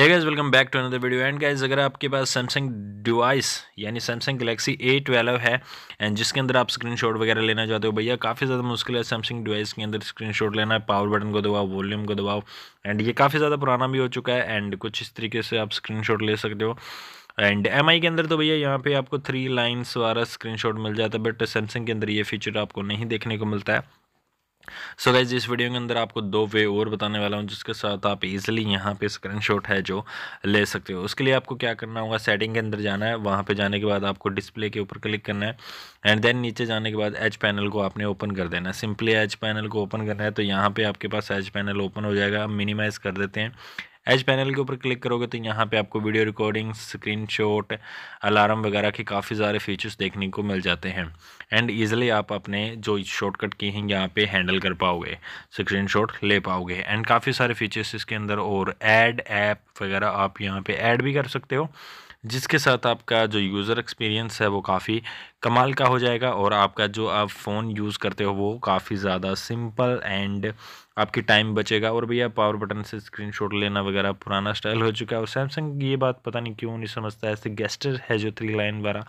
है guys welcome back to another video and guys अगर आपके पास सैमसंग डिवाइस यानी सैमसंग गलेक्सी ए ट्वेल्व है एंड जिसके अंदर आप स्क्रीनशॉट वगैरह लेना चाहते हो भैया काफ़ी ज़्यादा मुश्किल है सैमसंग डिवाइस के अंदर स्क्रीनशॉट लेना है पावर बटन को दबाओ वॉल्यूम को दबाओ एंड ये काफ़ी ज़्यादा पुराना भी हो चुका है एंड कुछ इस तरीके से आप शॉट ले सकते हो एंड एम के अंदर तो भैया यहाँ पे आपको थ्री लाइन्स वाला स्क्रीनशॉट मिल जाता है बट सैमसंग के अंदर ये फीचर आपको नहीं देखने को मिलता है सो so गाइज इस वीडियो के अंदर आपको दो वे और बताने वाला हूँ जिसके साथ आप इजीली यहाँ पे स्क्रीनशॉट है जो ले सकते हो उसके लिए आपको क्या करना होगा सेटिंग के अंदर जाना है वहाँ पे जाने के बाद आपको डिस्प्ले के ऊपर क्लिक करना है एंड देन नीचे जाने के बाद एच पैनल को आपने ओपन कर देना है सिंपली एच पैनल को ओपन करना है तो यहाँ पर आपके पास एच पैनल ओपन हो जाएगा मिनिमाइज़ कर देते हैं एज पैनल के ऊपर क्लिक करोगे तो यहाँ पे आपको वीडियो रिकॉर्डिंग स्क्रीनशॉट अलार्म वगैरह के काफ़ी सारे फीचर्स देखने को मिल जाते हैं एंड ईजिली आप अपने जो शॉर्टकट की हैं यहाँ पे हैंडल कर पाओगे स्क्रीन ले पाओगे एंड काफ़ी सारे फीचर्स इसके अंदर और ऐड ऐप वगैरह आप यहाँ पर ऐड भी कर सकते हो जिसके साथ आपका जो यूज़र एक्सपीरियंस है वो काफ़ी कमाल का हो जाएगा और आपका जो आप फ़ोन यूज़ करते हो वो काफ़ी ज़्यादा सिंपल एंड आपकी टाइम बचेगा और भैया पावर बटन से स्क्रीनशॉट लेना वगैरह पुराना स्टाइल हो चुका है और सैमसंग ये बात पता नहीं क्यों नहीं समझता ऐसे गेस्टर है जो थ्री लाइन वाला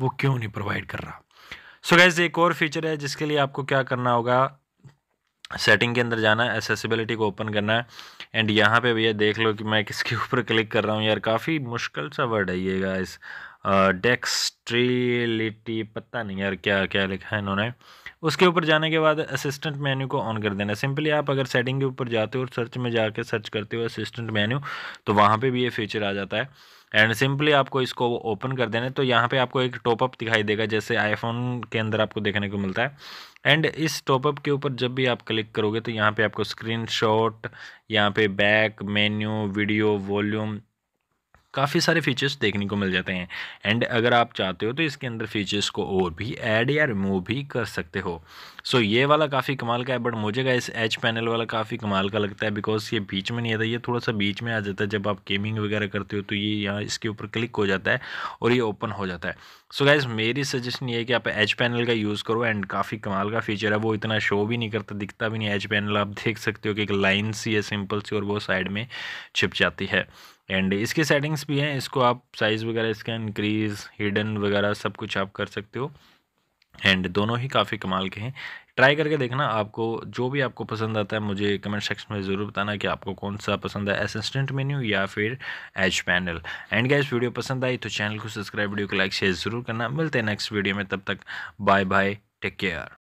वो क्यों नहीं प्रोवाइड कर रहा सो so गैस एक और फीचर है जिसके लिए आपको क्या करना होगा सेटिंग के अंदर जाना है एसेसिबिलिटी को ओपन करना है एंड यहाँ पे भैया देख लो कि मैं किसके ऊपर क्लिक कर रहा हूँ यार काफ़ी मुश्किल सा वर्ड है ये गाइस डेक्सट्रीलिटी पता नहीं यार क्या क्या लिखा है इन्होंने उसके ऊपर जाने के बाद असिस्टेंट मेन्यू को ऑन कर देना सिंपली आप अगर सेटिंग के ऊपर जाते हो और सर्च में कर सर्च करते हो असिस्टेंट मेन्यू तो वहाँ पे भी ये फीचर आ जाता है एंड सिंपली आपको इसको ओपन कर देना तो यहाँ पे आपको एक टॉपअप दिखाई देगा जैसे आईफोन के अंदर आपको देखने को मिलता है एंड इस टॉपअप के ऊपर जब भी आप क्लिक करोगे तो यहाँ पे आपको स्क्रीन शॉट यहाँ पे बैक मेन्यू वीडियो वॉल्यूम काफ़ी सारे फीचर्स देखने को मिल जाते हैं एंड अगर आप चाहते हो तो इसके अंदर फीचर्स को और भी ऐड या रिमूव भी कर सकते हो सो so, ये वाला काफ़ी कमाल का है बट मुझे का इस एच पैनल वाला काफ़ी कमाल का लगता है बिकॉज ये बीच में नहीं आता ये थोड़ा सा बीच में आ जाता है जब आप गेमिंग वगैरह करते हो तो ये यहाँ इसके ऊपर क्लिक हो जाता है और ये ओपन हो जाता है सो so, गाइज मेरी सजेशन ये है कि आप एच पैनल का यूज़ करो एंड काफ़ी कमाल का फीचर है वो इतना शो भी नहीं करता दिखता भी नहीं एच पैनल आप देख सकते हो कि एक लाइन सी है सिंपल सी और वो साइड में छिप जाती है एंड इसके सेटिंग्स भी हैं इसको आप साइज़ वगैरह इसका इंक्रीज़ हिडन वगैरह सब कुछ आप कर सकते हो एंड दोनों ही काफ़ी कमाल के हैं ट्राई करके देखना आपको जो भी आपको पसंद आता है मुझे कमेंट सेक्शन में ज़रूर बताना कि आपको कौन सा पसंद है असिस्टेंट मेन्यू या फिर H panel and guys video पसंद आई तो चैनल को सब्सक्राइब वीडियो को लाइक शेयर ज़रूर करना मिलते हैं नेक्स्ट वीडियो में तब तक बाय बाय टेक केयर